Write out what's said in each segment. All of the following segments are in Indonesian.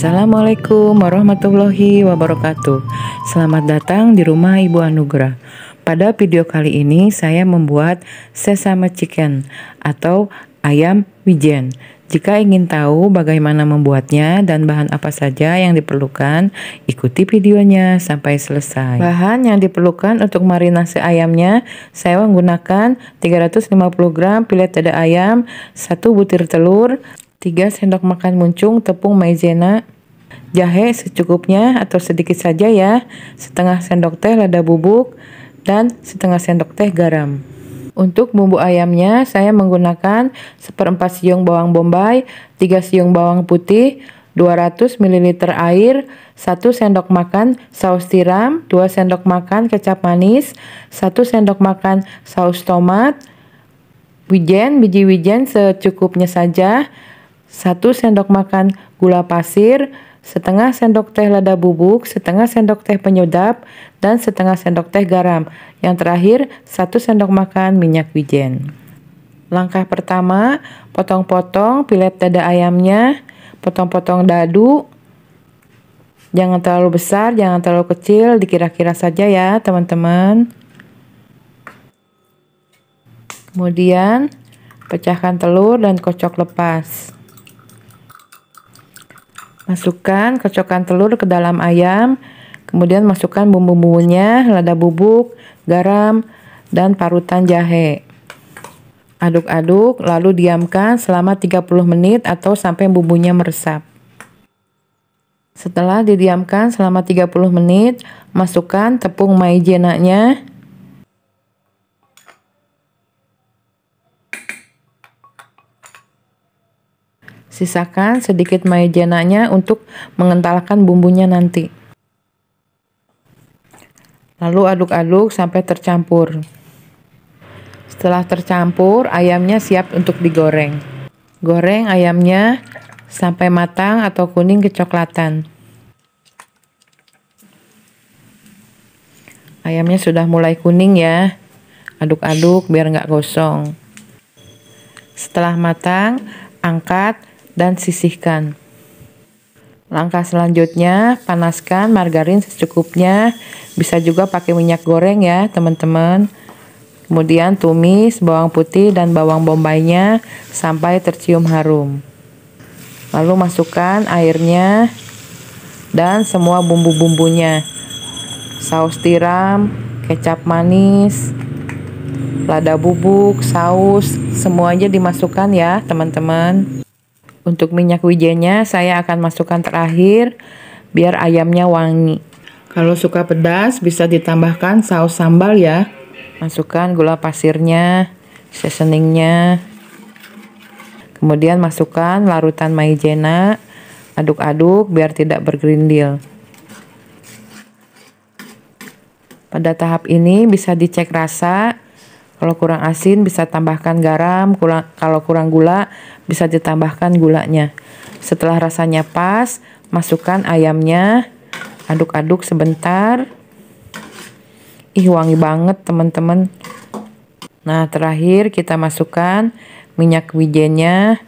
Assalamualaikum warahmatullahi wabarakatuh. Selamat datang di rumah Ibu Anugrah. Pada video kali ini saya membuat sesame chicken atau ayam wijen. Jika ingin tahu bagaimana membuatnya dan bahan apa saja yang diperlukan, ikuti videonya sampai selesai. Bahan yang diperlukan untuk marinasi ayamnya, saya menggunakan 350 gram filet dada ayam, 1 butir telur, 3 sendok makan muncung tepung maizena, jahe secukupnya atau sedikit saja ya, setengah sendok teh lada bubuk, dan setengah sendok teh garam. Untuk bumbu ayamnya, saya menggunakan seperempat siung bawang bombay, 3 siung bawang putih, 200 ml air, 1 sendok makan saus tiram, 2 sendok makan kecap manis, 1 sendok makan saus tomat, wijen, biji wijen secukupnya saja, 1 sendok makan gula pasir, setengah sendok teh lada bubuk, setengah sendok teh penyedap, dan setengah sendok teh garam. Yang terakhir, 1 sendok makan minyak wijen. Langkah pertama, potong-potong pilet dada ayamnya, potong-potong dadu, jangan terlalu besar, jangan terlalu kecil, dikira-kira saja ya teman-teman. Kemudian, pecahkan telur dan kocok lepas. Masukkan kocokan telur ke dalam ayam, kemudian masukkan bumbu-bumbunya, lada bubuk, garam, dan parutan jahe. Aduk-aduk, lalu diamkan selama 30 menit atau sampai bumbunya meresap. Setelah didiamkan selama 30 menit, masukkan tepung maizena-nya, Sisakan sedikit maizena untuk mengentalkan bumbunya nanti. Lalu aduk-aduk sampai tercampur. Setelah tercampur, ayamnya siap untuk digoreng. Goreng ayamnya sampai matang atau kuning kecoklatan. Ayamnya sudah mulai kuning ya. Aduk-aduk biar nggak gosong. Setelah matang, angkat dan sisihkan. Langkah selanjutnya, panaskan margarin secukupnya. Bisa juga pakai minyak goreng ya, teman-teman. Kemudian tumis bawang putih dan bawang bombaynya sampai tercium harum. Lalu masukkan airnya dan semua bumbu-bumbunya. Saus tiram, kecap manis, lada bubuk, saus, semuanya dimasukkan ya, teman-teman. Untuk minyak wijennya saya akan masukkan terakhir biar ayamnya wangi. Kalau suka pedas bisa ditambahkan saus sambal ya. Masukkan gula pasirnya, seasoningnya. Kemudian masukkan larutan maizena, aduk-aduk biar tidak bergerindil. Pada tahap ini bisa dicek rasa kalau kurang asin bisa tambahkan garam, kurang, kalau kurang gula bisa ditambahkan gulanya. Setelah rasanya pas, masukkan ayamnya, aduk-aduk sebentar. Ih wangi banget teman-teman. Nah terakhir kita masukkan minyak wijennya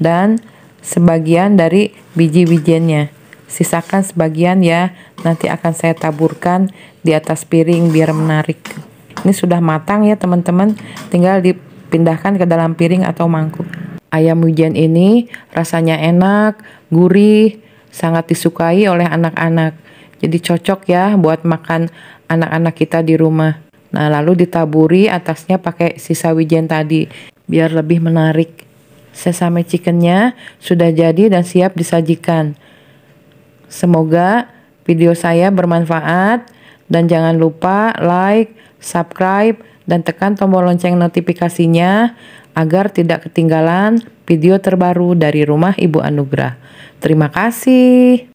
dan sebagian dari biji wijennya. Sisakan sebagian ya, nanti akan saya taburkan di atas piring biar menarik. Ini sudah matang ya teman-teman, tinggal dipindahkan ke dalam piring atau mangkuk. Ayam wijen ini rasanya enak, gurih, sangat disukai oleh anak-anak. Jadi cocok ya buat makan anak-anak kita di rumah. Nah, lalu ditaburi atasnya pakai sisa wijen tadi biar lebih menarik. Sesame chickennya sudah jadi dan siap disajikan. Semoga video saya bermanfaat. Dan jangan lupa like, subscribe, dan tekan tombol lonceng notifikasinya agar tidak ketinggalan video terbaru dari Rumah Ibu Anugrah. Terima kasih.